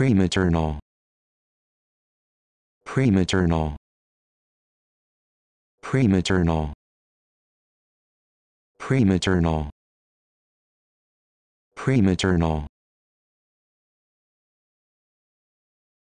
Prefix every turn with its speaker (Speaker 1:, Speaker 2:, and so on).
Speaker 1: prematernal prematernal prematernal prematernal prematernal